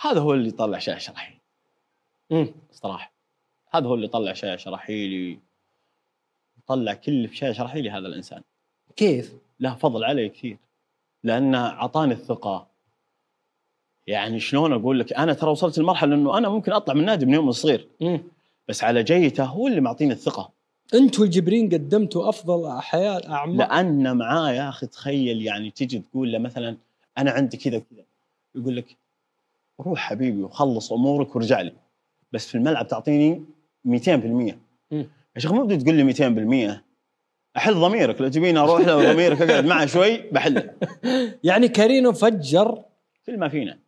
هذا هو اللي طلع شيء شرحي امم صراحه هذا هو اللي طلع شيء شرحي لي طلع كل شيء شرحي لي هذا الانسان كيف؟ له فضل علي كثير لانه اعطاني الثقه يعني شلون اقول لك انا ترى وصلت لمرحله انه انا ممكن اطلع من النادي من يوم صغير بس على جيته هو اللي معطيني الثقه انت والجبرين قدمتوا افضل حياه اعمال لان معاه يا اخي تخيل يعني تجي تقول له مثلا انا عندي كذا وكذا يقول لك روح حبيبي وخلص امورك وارجع لي بس في الملعب تعطيني 200% يا شيخ مو بدي تقول لي 200% احل ضميرك لو تبيني اروح له ضميرك اقعد معه شوي بحله يعني كارينو فجر كل ما فينا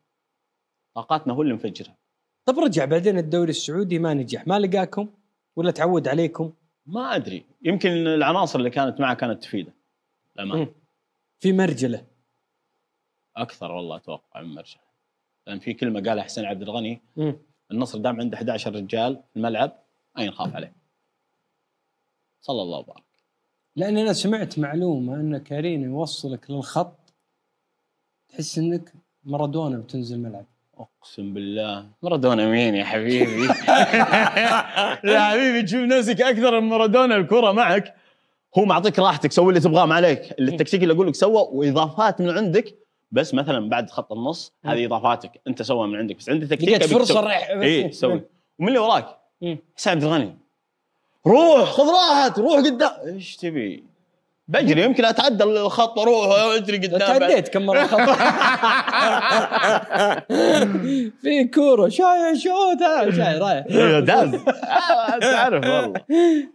طاقاتنا هو اللي مفجرها طب رجع بعدين الدوري السعودي ما نجح ما لقاكم ولا تعود عليكم ما ادري يمكن العناصر اللي كانت معه كانت تفيده للامانه في مرجله اكثر والله اتوقع من مرجله لان في كلمه قالها حسين عبد الغني مم. النصر دام عنده 11 رجال في الملعب اين ينخاف عليه صلى الله وبارك لان انا سمعت معلومه ان كارين يوصلك للخط تحس انك مارادونا بتنزل الملعب اقسم بالله مارادونا مين يا حبيبي؟ يا حبيبي تشوف نفسك اكثر من مارادونا الكره معك هو معطيك راحتك سوي اللي تبغاه ما عليك التكتيك اللي اقول لك سوى واضافات من عندك بس مثلا بعد خط النص هذه اضافاتك انت سوى من عندك بس عندك تكتيك لقيت فرصه رايح اي سوي ومن اللي وراك؟ حسين عبد الغني روح خذ راحت روح قدام ايش تبي؟ بجري يمكن اتعدى الخط اروح اجري قدام تعديت كم مره خط في كوره شاي شو تعال شاي رايح إيه، داز آه، تعرف والله